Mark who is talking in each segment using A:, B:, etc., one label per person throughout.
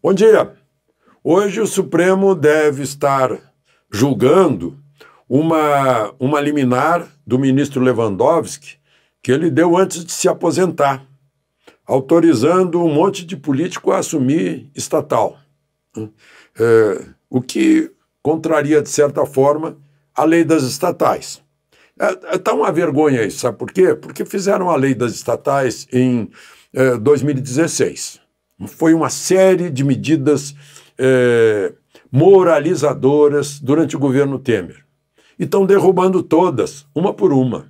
A: Bom dia. Hoje o Supremo deve estar julgando uma, uma liminar do ministro Lewandowski que ele deu antes de se aposentar, autorizando um monte de político a assumir estatal, é, o que contraria, de certa forma, a lei das estatais. Está é, é, tá uma vergonha isso, sabe por quê? Porque fizeram a lei das estatais em é, 2016 foi uma série de medidas é, moralizadoras durante o governo Temer. E estão derrubando todas, uma por uma.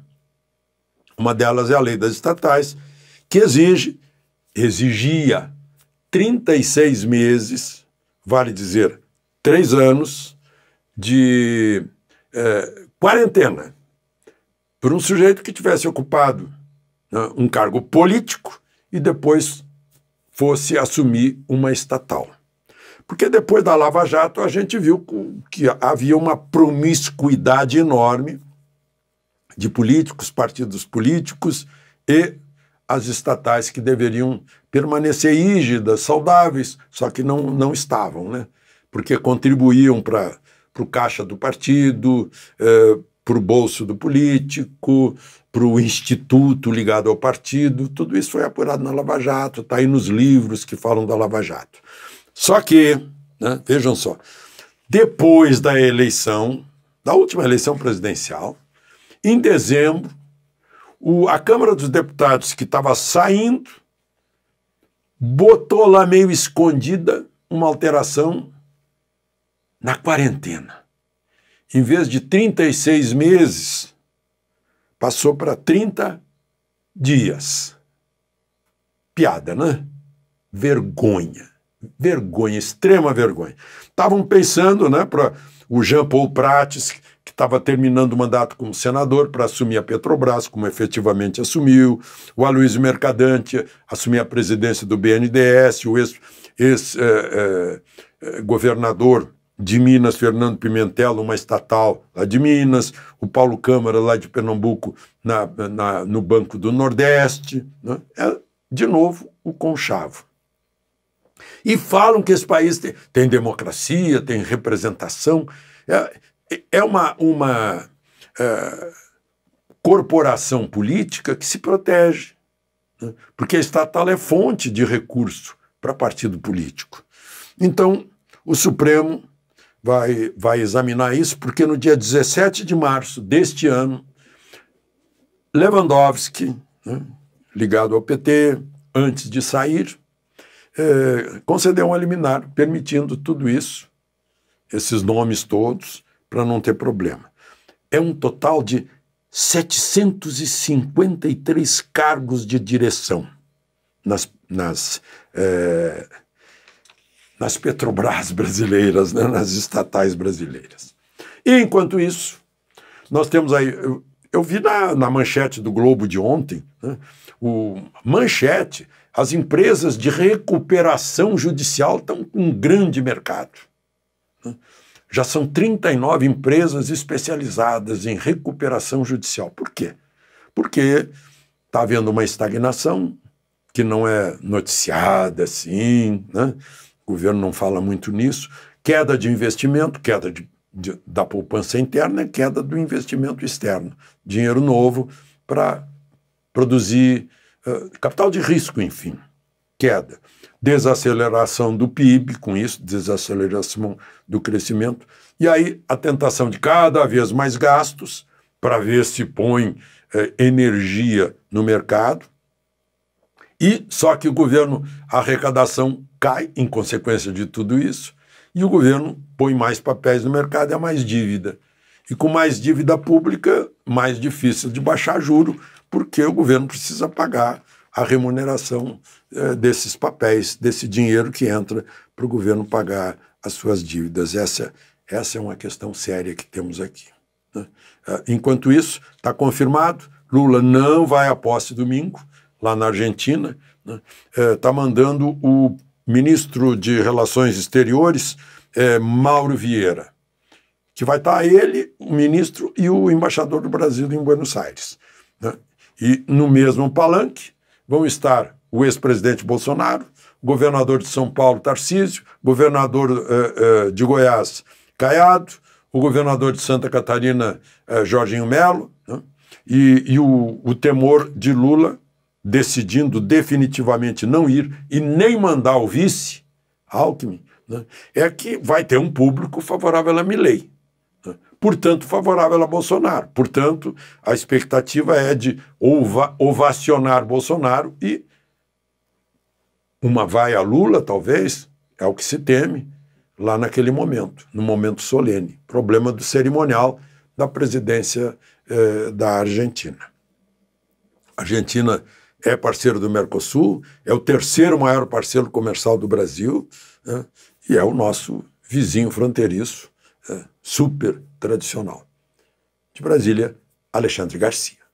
A: Uma delas é a lei das estatais, que exige, exigia 36 meses, vale dizer, três anos, de é, quarentena por um sujeito que tivesse ocupado né, um cargo político e depois fosse assumir uma estatal. Porque depois da Lava Jato a gente viu que havia uma promiscuidade enorme de políticos, partidos políticos e as estatais que deveriam permanecer rígidas, saudáveis, só que não, não estavam, né? porque contribuíam para o caixa do partido, eh, para o bolso do político, para o instituto ligado ao partido. Tudo isso foi apurado na Lava Jato, está aí nos livros que falam da Lava Jato. Só que, né, vejam só, depois da eleição, da última eleição presidencial, em dezembro, o, a Câmara dos Deputados, que estava saindo, botou lá meio escondida uma alteração na quarentena em vez de 36 meses, passou para 30 dias. Piada, né? Vergonha. Vergonha, extrema vergonha. Estavam pensando, né, para o Jean Paul Prates, que estava terminando o mandato como senador para assumir a Petrobras, como efetivamente assumiu, o Aloysio Mercadante assumir a presidência do BNDES, o ex-governador ex, eh, eh, eh, governador de Minas, Fernando Pimentel, uma estatal lá de Minas, o Paulo Câmara, lá de Pernambuco, na, na no Banco do Nordeste. Né? É, de novo, o conchavo. E falam que esse país tem, tem democracia, tem representação. É, é uma, uma é, corporação política que se protege, né? porque a estatal é fonte de recurso para partido político. Então, o Supremo vai, vai examinar isso, porque no dia 17 de março deste ano, Lewandowski, né, ligado ao PT, antes de sair, é, concedeu um liminar permitindo tudo isso, esses nomes todos, para não ter problema. É um total de 753 cargos de direção nas, nas é, nas Petrobras brasileiras, né, nas estatais brasileiras. E enquanto isso, nós temos aí. Eu, eu vi na, na, manchete do Globo de ontem, né, o manchete, as empresas de recuperação judicial estão com um grande mercado. Né. Já são 39 empresas especializadas em recuperação judicial. Por quê? Porque está havendo uma estagnação que não é noticiada assim, né? o governo não fala muito nisso, queda de investimento, queda de, de, da poupança interna, queda do investimento externo. Dinheiro novo para produzir uh, capital de risco, enfim, queda. Desaceleração do PIB, com isso, desaceleração do crescimento. E aí a tentação de cada vez mais gastos para ver se põe energia no mercado, e só que o governo, a arrecadação cai em consequência de tudo isso, e o governo põe mais papéis no mercado, é mais dívida. E com mais dívida pública, mais difícil de baixar juro, porque o governo precisa pagar a remuneração eh, desses papéis, desse dinheiro que entra para o governo pagar as suas dívidas. Essa, essa é uma questão séria que temos aqui. Né? Ah, enquanto isso, está confirmado, Lula não vai à posse domingo, lá na Argentina, está né? é, tá mandando o ministro de Relações Exteriores, é, Mauro Vieira, que vai estar tá ele, o ministro e o embaixador do Brasil em Buenos Aires. Né? E no mesmo palanque vão estar o ex-presidente Bolsonaro, governador de São Paulo, Tarcísio, governador é, é, de Goiás, Caiado, o governador de Santa Catarina, é, Jorginho Melo, né? e, e o, o, temor de Lula, decidindo definitivamente não ir e nem mandar o vice, Alckmin, né, é que vai ter um público favorável a Milley, né, portanto favorável a Bolsonaro. Portanto, a expectativa é de ova ovacionar Bolsonaro e uma vai a Lula, talvez, é o que se teme lá naquele momento, no momento solene. Problema do cerimonial da presidência eh, da Argentina. A Argentina é parceiro do Mercosul, é o terceiro maior parceiro comercial do Brasil né, e é o nosso vizinho fronteiriço, é, super tradicional. De Brasília, Alexandre Garcia.